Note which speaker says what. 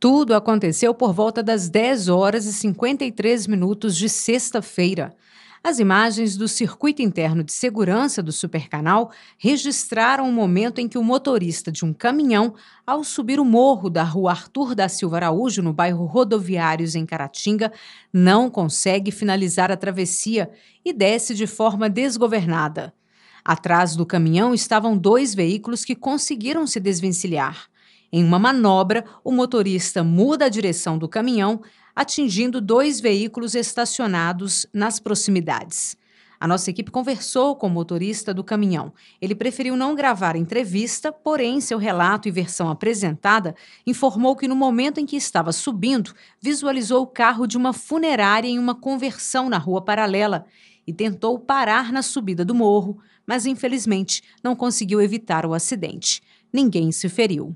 Speaker 1: Tudo aconteceu por volta das 10 horas e 53 minutos de sexta-feira. As imagens do circuito interno de segurança do supercanal registraram o momento em que o motorista de um caminhão, ao subir o morro da rua Arthur da Silva Araújo, no bairro Rodoviários, em Caratinga, não consegue finalizar a travessia e desce de forma desgovernada. Atrás do caminhão estavam dois veículos que conseguiram se desvencilhar. Em uma manobra, o motorista muda a direção do caminhão, atingindo dois veículos estacionados nas proximidades. A nossa equipe conversou com o motorista do caminhão. Ele preferiu não gravar a entrevista, porém, seu relato e versão apresentada informou que no momento em que estava subindo, visualizou o carro de uma funerária em uma conversão na rua paralela e tentou parar na subida do morro, mas infelizmente não conseguiu evitar o acidente. Ninguém se feriu.